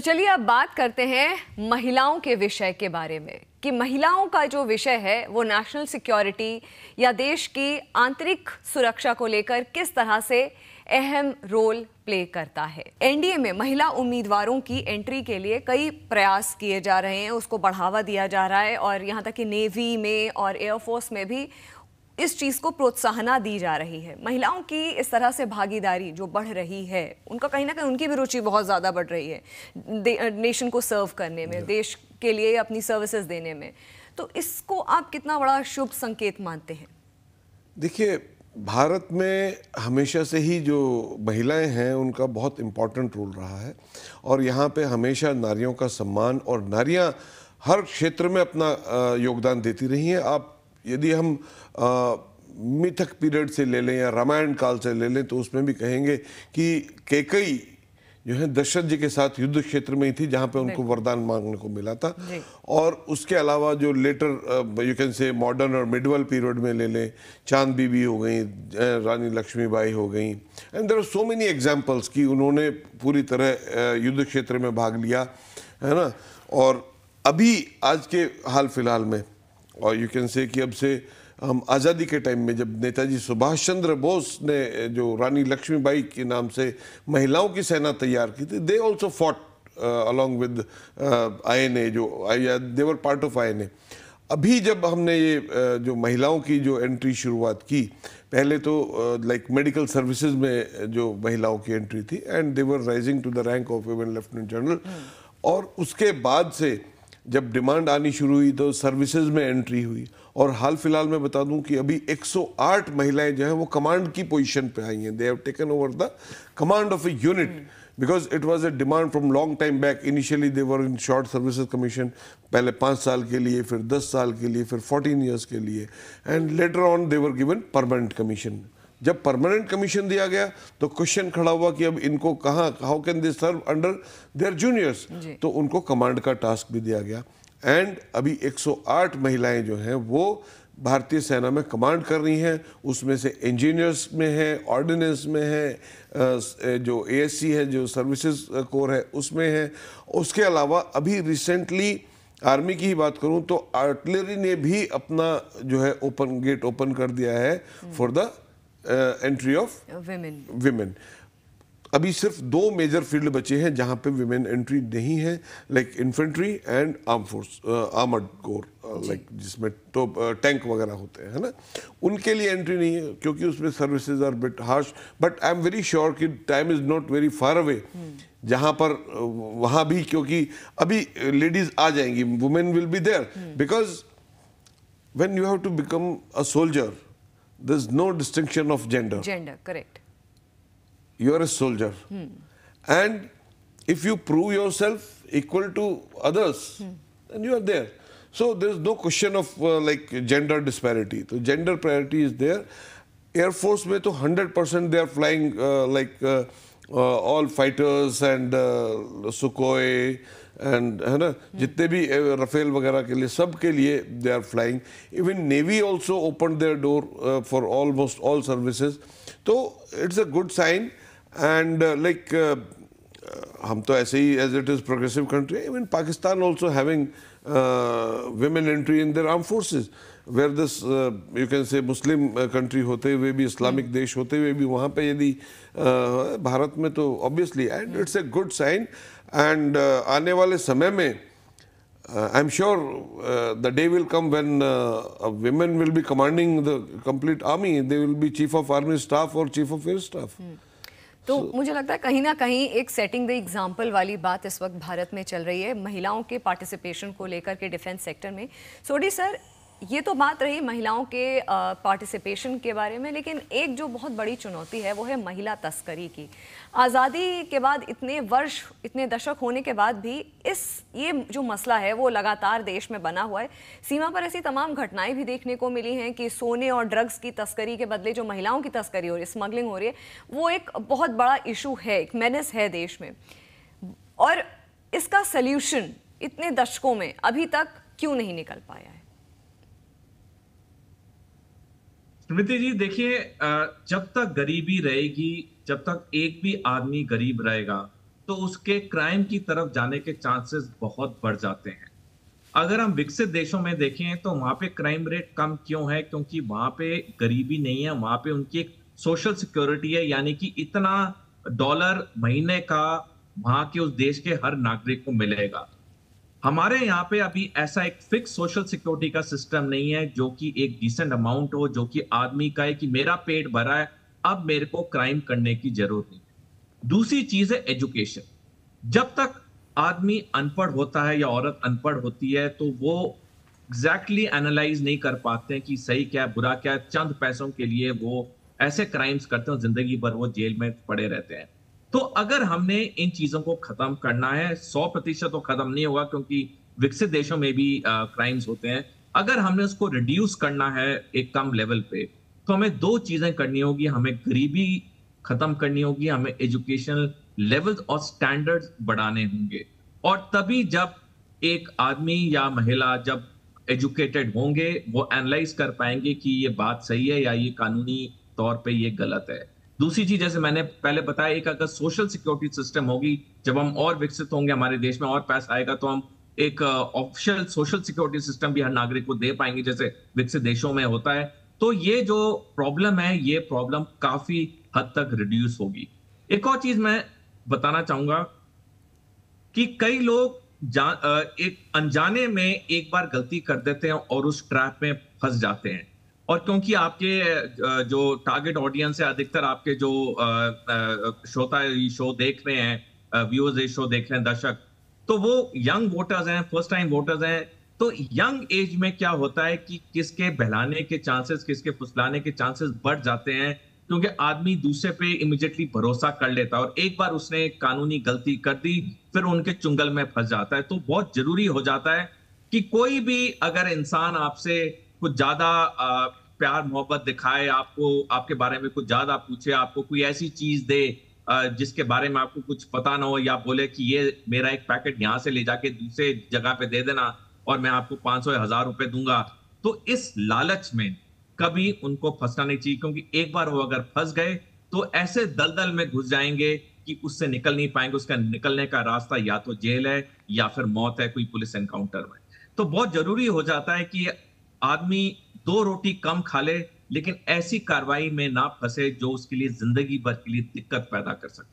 तो चलिए अब बात करते हैं महिलाओं के विषय के बारे में कि महिलाओं का जो विषय है वो नेशनल सिक्योरिटी या देश की आंतरिक सुरक्षा को लेकर किस तरह से अहम रोल प्ले करता है एनडीए में महिला उम्मीदवारों की एंट्री के लिए कई प्रयास किए जा रहे हैं उसको बढ़ावा दिया जा रहा है और यहाँ तक कि नेवी में और एयरफोर्स में भी इस चीज़ को प्रोत्साहना दी जा रही है महिलाओं की इस तरह से भागीदारी जो बढ़ रही है उनका कहीं ना कहीं उनकी भी रुचि बहुत ज़्यादा बढ़ रही है नेशन को सर्व करने में देश के लिए अपनी सर्विसेज देने में तो इसको आप कितना बड़ा शुभ संकेत मानते हैं देखिए भारत में हमेशा से ही जो महिलाएं हैं उनका बहुत इम्पोर्टेंट रोल रहा है और यहाँ पे हमेशा नारियों का सम्मान और नारियाँ हर क्षेत्र में अपना योगदान देती रही हैं आप यदि हम मिथक पीरियड से ले लें या रामायण काल से ले लें तो उसमें भी कहेंगे कि केकई जो है दशरथ जी के साथ युद्ध क्षेत्र में ही थी जहाँ पे उनको वरदान मांगने को मिला था और उसके अलावा जो later you can say modern और मिडवल पीरियड में ले लें चांद बीबी हो गई रानी लक्ष्मीबाई हो गई and there are so many examples कि उन्होंने पूरी तरह युद्ध क्षेत्र में भाग लिया है ना और अभी आज के हाल फिलहाल में और यू कैन से कि अब से हम आज़ादी के टाइम में जब नेताजी सुभाष चंद्र बोस ने जो रानी लक्ष्मीबाई के नाम से महिलाओं की सेना तैयार की थी they also fought along with I N A जो they were part of I N A अभी जब हमने ये uh, जो महिलाओं की जो एंट्री शुरुआत की पहले तो लाइक मेडिकल सर्विसेज में जो महिलाओं की एंट्री थी and they were rising to the rank of women lieutenant general और उसके बाद से uh, जब डिमांड आनी शुरू हुई तो सर्विसेज में एंट्री हुई और हाल फिलहाल मैं बता दूं कि अभी 108 महिलाएं जो हैं वो कमांड की पोजीशन पे आई हैं they have taken over the command of a unit because it was a demand from long time back initially they were in short services commission पहले पाँच साल के लिए फिर दस साल के लिए फिर फोर्टीन ईयर्स के लिए and later on they were given permanent commission जब परमानेंट कमीशन दिया गया तो क्वेश्चन खड़ा हुआ कि अब इनको कहाँ how can they serve under their juniors तो उनको कमांड का टास्क भी दिया गया एंड अभी 108 महिलाएं जो हैं वो भारतीय सेना में कमांड कर रही हैं उसमें से इंजीनियर्स में हैं ऑर्डिनेंस में हैं जो ए है जो सर्विसेज कोर है उसमें है उसके अलावा अभी रिसेंटली आर्मी की ही बात करूं तो आर्टिलरी ने भी अपना जो है ओपन गेट ओपन कर दिया है for hmm. The entry of women women अभी सिर्फ दो मेजर फील्ड बचे हैं जहां पे वीमेन एंट्री नहीं है like infantry and arm force armed corps like जिसमें तो टैंक uh, वगैरह होते हैं है ना उनके लिए एंट्री नहीं है क्योंकि उसमें services are bit harsh but I am very sure कि time is not very far away जहां पर uh, वहां भी क्योंकि अभी लेडीज uh, आ जाएंगी women will be there because when you have to become a soldier there's no distinction of gender. Gender, correct. You are a soldier. Hmm. And if you prove yourself equal to others, hmm. then you are there. So there's no question of uh, like gender disparity. So gender parity is there. Air Force में तो 100% they are flying uh, like uh, uh all fighters and uh, Sukhoi and है ना जितने भी Rafale वगैरह के लिए सब के लिए they are flying even navy also open their door for almost all services तो it's a good sign and like हम तो ऐसे ही as it is progressive country even Pakistan also having women entry in their arm forces where this you can say Muslim country होते हुए भी Islamic hmm. देश होते हुए भी वहाँ पर यदि uh, भारत में तो obviously and it's a good sign and uh, आने वाले समय में I am sure the day will come when women will be commanding the complete army they will be chief of army staff और chief of air staff तो so, मुझे लगता है कहीं ना कहीं एक सेटिंग द एग्जाम्पल वाली बात इस वक्त भारत में चल रही है महिलाओं के पार्टिसिपेशन को लेकर के डिफेंस सेक्टर में सोडी सर ये तो बात रही महिलाओं के पार्टिसिपेशन के बारे में लेकिन एक जो बहुत बड़ी चुनौती है वो है महिला तस्करी की आज़ादी के बाद इतने वर्ष इतने दशक होने के बाद भी इस ये जो मसला है वो लगातार देश में बना हुआ है सीमा पर ऐसी तमाम घटनाएं भी देखने को मिली हैं कि सोने और ड्रग्स की तस्करी के बदले जो महिलाओं की तस्करी हो रही है स्मगलिंग हो रही है वो एक बहुत बड़ा इशू है एक मैनस है देश में और इसका सल्यूशन इतने दशकों में अभी तक क्यों नहीं निकल पाया है स्मृति जी देखिए जब तक गरीबी रहेगी जब तक एक भी आदमी गरीब रहेगा तो उसके क्राइम की तरफ जाने के चांसेस बहुत बढ़ जाते हैं अगर हम विकसित देशों में देखें तो वहाँ पे क्राइम रेट कम क्यों है क्योंकि वहां पे गरीबी नहीं है वहां पे उनकी एक सोशल सिक्योरिटी है यानी कि इतना डॉलर महीने का वहां के उस देश के हर नागरिक को मिलेगा हमारे यहाँ पे अभी ऐसा एक फिक्स सोशल सिक्योरिटी का सिस्टम नहीं है जो कि एक डिसेंट अमाउंट हो जो कि आदमी का है कि मेरा पेट भरा है अब मेरे को क्राइम करने की जरूरत नहीं दूसरी चीज है एजुकेशन जब तक आदमी अनपढ़ होता है या औरत अनपढ़ होती है तो वो एग्जैक्टली exactly एनालाइज नहीं कर पाते कि सही क्या है बुरा क्या है चंद पैसों के लिए वो ऐसे क्राइम्स करते हैं जिंदगी भर वो जेल में पड़े रहते हैं तो अगर हमने इन चीजों को खत्म करना है सौ प्रतिशत तो खत्म नहीं होगा क्योंकि विकसित देशों में भी क्राइम्स होते हैं अगर हमने उसको रिड्यूस करना है एक कम लेवल पे तो हमें दो चीजें करनी होगी हमें गरीबी खत्म करनी होगी हमें एजुकेशनल लेवल और स्टैंडर्ड बढ़ाने होंगे और तभी जब एक आदमी या महिला जब एजुकेटेड होंगे वो एनालाइज कर पाएंगे कि ये बात सही है या ये कानूनी तौर पे ये गलत है दूसरी चीज जैसे मैंने पहले बताया एक अगर सोशल सिक्योरिटी सिस्टम होगी जब हम और विकसित होंगे हमारे देश में और पैसा आएगा तो हम एक ऑफिशियल सोशल सिक्योरिटी सिस्टम भी हर नागरिक को दे पाएंगे जैसे विकसित देशों में होता है तो ये जो प्रॉब्लम है ये प्रॉब्लम काफी हद तक रिड्यूस होगी एक और चीज मैं बताना चाहूंगा कि कई लोग uh, एक अनजाने में एक बार गलती कर देते हैं और उस ट्रैप में फंस जाते हैं और क्योंकि आपके जो टारगेट ऑडियंस है अधिकतर आपके जो श्रोता शो देख रहे हैं व्यूअर्स ये शो देख रहे हैं दर्शक तो वो यंग वोटर्स हैं फर्स्ट टाइम वोटर्स हैं तो यंग एज में क्या होता है कि किसके बहलाने के चांसेस किसके फुसलाने के चांसेस बढ़ जाते हैं क्योंकि आदमी दूसरे पे इमिजिएटली भरोसा कर लेता है और एक बार उसने कानूनी गलती कर दी फिर उनके चुंगल में फंस जाता है तो बहुत जरूरी हो जाता है कि कोई भी अगर इंसान आपसे कुछ ज्यादा प्यार मोहब्बत दिखाए आपको आपके बारे में कुछ ज्यादा पूछे आपको कोई ऐसी चीज दे जिसके बारे में आपको कुछ पता ना हो या बोले कि ये मेरा एक पैकेट यहाँ से ले जाके दूसरे जगह पे दे देना और मैं आपको पांच सौ हजार रुपए दूंगा तो इस लालच में कभी उनको फंसना नहीं चाहिए क्योंकि एक बार वो अगर फंस गए तो ऐसे दलदल में घुस जाएंगे कि उससे निकल नहीं पाएंगे उसका निकलने का रास्ता या तो जेल है या फिर मौत है कोई पुलिस एनकाउंटर में तो बहुत जरूरी हो जाता है कि आदमी दो रोटी कम खा ले लेकिन ऐसी कार्रवाई में ना फंसे जो उसके लिए जिंदगी भर के लिए दिक्कत पैदा कर सकती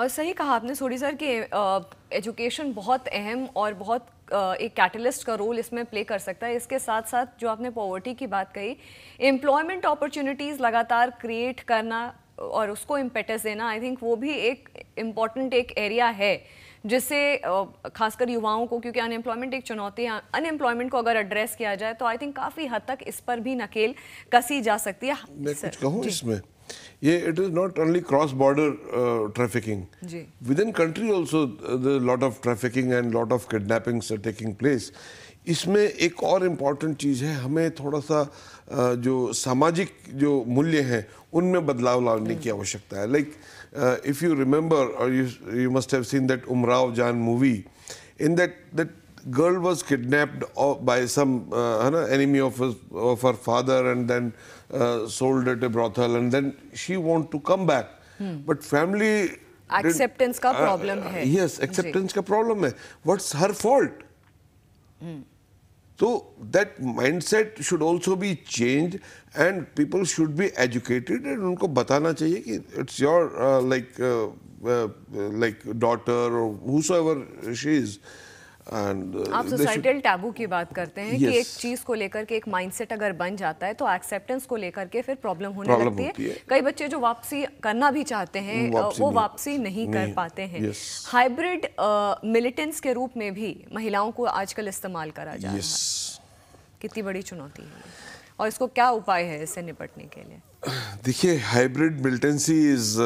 और सही कहा आपने सोरी सर कि एजुकेशन बहुत अहम और बहुत एक कैटलिस्ट का रोल इसमें प्ले कर सकता है इसके साथ साथ जो आपने पॉवर्टी की बात कही एम्प्लॉयमेंट अपॉर्चुनिटीज़ लगातार क्रिएट करना और उसको इम्पेटस देना आई थिंक वो भी एक इम्पॉर्टेंट एक एरिया है जिससे खासकर युवाओं को क्योंकि अनएम्प्लॉयमेंट एक चुनौती है अनएम्प्लॉयमेंट को अगर एड्रेस किया जाए तो आई थिंक काफ़ी हद तक इस पर भी नकेल कसी जा सकती है मैं कुछ कहूँ इसमें ये it is not only cross border trafficking within country also lot of trafficking and lot of kidnappings are taking place इसमें एक और इम्पॉर्टेंट चीज़ है हमें थोड़ा सा जो सामाजिक जो मूल्य है उनमें बदलाव लाने की आवश्यकता है like if you remember you must have seen that Umrao Jaan movie in that that girl was kidnapped by some है ना enemy of of her father and then sold at a brothel and then she want to come back but family acceptance का problem uh, है yes acceptance का problem है what's her fault So that mindset should also be changed and people should be educated and उनको बताना चाहिए कि it's your uh, like uh, uh, like daughter or whosoever she is Uh, आप societal taboo की बात करते हैं yes. कि एक चीज को लेकर के एक माइंडसेट अगर बन जाता है तो एक्सेप्टेंस को लेकर के फिर प्रॉब्लम होने problem लगती है।, है कई बच्चे जो वापसी करना भी चाहते हैं वापसी वो वापसी नहीं, नहीं कर पाते हैं हाइब्रिड yes. मिलिटेंट्स के रूप में भी महिलाओं को आजकल इस्तेमाल करा जा yes. रहा है कितनी बड़ी चुनौती है और इसको क्या उपाय है इससे निपटने के लिए देखिए hybrid militancy is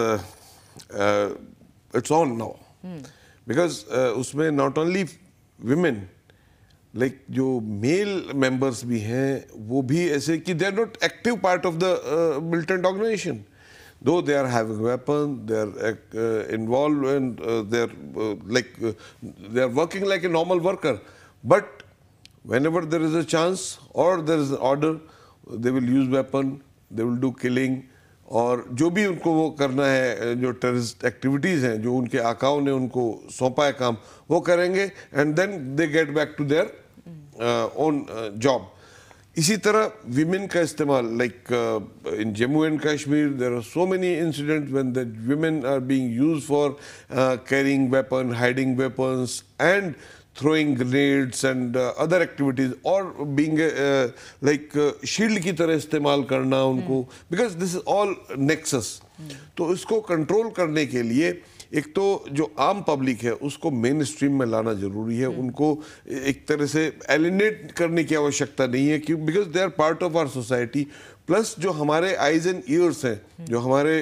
it's on now because उसमें नॉट ओनली women लाइक जो मेल मेंबर्स भी हैं वो भी ऐसे कि they are not active part of the militant organisation though they are having weapon they are involved and they are like they are working like a normal worker but whenever there is a chance और there is order they will use weapon they will do killing और जो भी उनको वो करना है जो terrorist activities हैं जो उनके आकाओं ने उनको सौंपा है काम वो करेंगे and then they get back to their own job इसी तरह विमेन का इस्तेमाल like in Jammu and Kashmir there are so many incident when the women are being use for carrying weapon hiding weapons and throwing grenades and uh, other activities or being a, uh, like uh, shield की तरह इस्तेमाल करना उनको हम्म। because this is all nexus हम्म। तो इसको control करने के लिए एक तो जो आम पब्लिक है उसको मेन स्ट्रीम में लाना जरूरी है हम्म। उनको एक तरह से एलिनेट करने की आवश्यकता नहीं है क्यों because they are part of our society plus जो हमारे आइज एंड ईयर्स हैं जो हमारे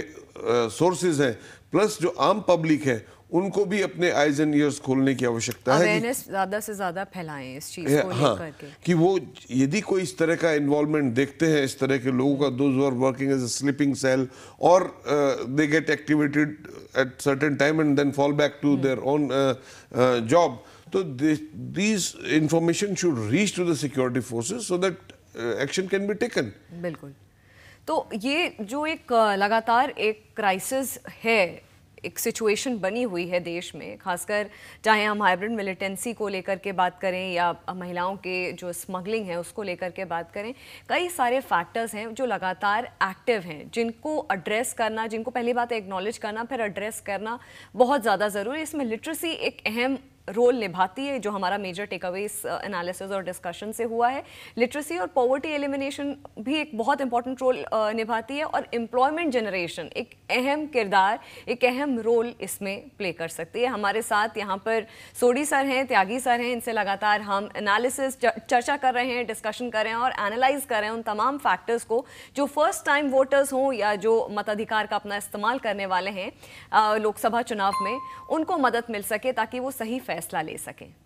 सोर्सेज uh, हैं प्लस जो आम पब्लिक है उनको भी अपने आइज एंड ईयर्स खोलने की आवश्यकता है ज्यादा से ज्यादा फैलाएं इस चीज को हाँ, करके कि वो यदि कोई इस तरह का इन्वॉल्वमेंट देखते हैं इस तरह के लोगों का those are working as a sleeping cell और they get activated at certain time and then fall back to their own job तो this information should reach to the security forces so that action can be taken बिल्कुल तो ये जो एक लगातार एक crisis है एक सिचुएशन बनी हुई है देश में खासकर चाहे हम हाइब्रिड मिलिटेंसी को लेकर के बात करें या महिलाओं के जो स्मगलिंग है उसको लेकर के बात करें कई सारे फैक्टर्स हैं जो लगातार एक्टिव हैं जिनको एड्रेस करना जिनको पहली बात एक्नॉलेज करना फिर एड्रेस करना बहुत ज़्यादा ज़रूरी इसमें लिटरेसी एक अहम रोल निभाती है जो हमारा मेजर टेक अवे इस एनालिसिस और डिस्कशन से हुआ है लिटरेसी और पॉवर्टी एलिमिनेशन भी एक बहुत इंपॉर्टेंट रोल uh, निभाती है और एम्प्लॉयमेंट जनरेशन एक अहम किरदार एक अहम रोल इसमें प्ले कर सकती है हमारे साथ यहाँ पर सोडी सर हैं त्यागी सर हैं इनसे लगातार हम एनालिसिस चर्चा कर रहे हैं डिस्कशन कर रहे हैं और एनालाइज कर रहे हैं उन तमाम फैक्टर्स को जो फर्स्ट टाइम वोटर्स हों या जो मताधिकार का अपना इस्तेमाल करने वाले हैं uh, लोकसभा चुनाव में उनको मदद मिल सके ताकि वो सही फैसला ले सकें